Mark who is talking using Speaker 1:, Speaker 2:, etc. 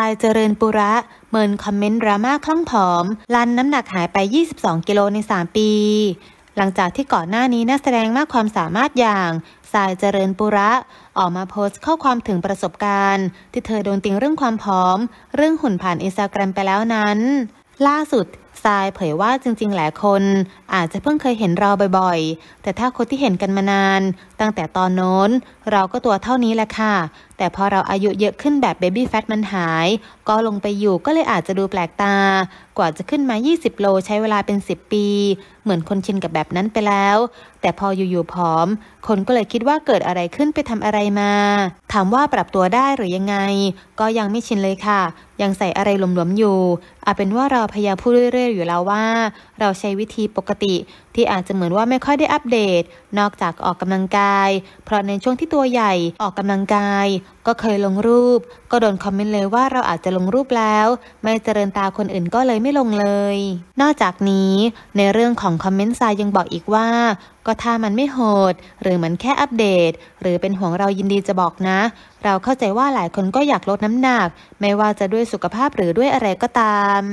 Speaker 1: ทรายเจริญปุระเมินคอมเมนต์ดราม่าคล่องผอม ลันน้ำหนักหายไป 22 กิโลใน 3 ปี หลังจากที่ก่อนหน้านี้นักแสดงมากความสามารถอย่างทรายเจริญปุระออกมาโพสต์ข้อความถึงประสบการณ์ ที่เธอโดนติงเรื่องความผอม เรื่องหุ่นผ่านอินสตาแกรมไปแล้วนั้น ล่าสุดทรายเผยว่าจริงๆหลายคน อาจจะเพิ่งเคยเห็นเราบ่อยๆ แต่ถ้าคนที่เห็นกันมานาน ตั้งแต่ตอนโน้น เราก็ตัวเท่านี้แหละค่ะ แต่พอเราอายุเยอะขึ้นแบบเบบี้แฟตมันหาย ก็ลงไปอยู่ก็เลยอาจจะดูแปลกตา กว่าจะขึ้นมา 20 โลใช้เวลาเป็น 10 ปี เหมือนคนชินกับแบบนั้นไปแล้ว แต่พออยู่ๆผอม คนก็เลยคิดว่าเกิดอะไรขึ้นไปทำอะไรมา ถามว่าปรับตัวได้หรือยังไง ก็ยังไม่ชินเลยค่ะ ยังใส่อะไรหลวมๆอยู่อาเป็นว่าเราพยายามพูดเรื่อยยอยู่แล้วว่าเราใช้วิธีปกติที่อาจจะเหมือนว่าไม่ค่อยได้อัปเดต นอกจากออกกำลังกายเพราะในช่วงที่ตัวใหญ่ออกกำลังกายก็เคยลงรูปก็โดนคอมเมนต์เลยว่าเราอาจจะลงรูปแล้วไม่เจริญตาคนอื่นก็เลยไม่ลงเลย นอกจากนี้ในเรื่องของคอมเมนต์ทรายยังบอกอีกว่า ก็ถ้ามันไม่โหด หรือเหมือนแค่อัปเดต หรือเป็นห่วงเรายินดีจะบอกนะ เราเข้าใจว่าหลายคนก็อยากลดน้ำหนัก ไม่ว่าจะด้วยสุขภาพหรือด้วยอะไร ก็ตาม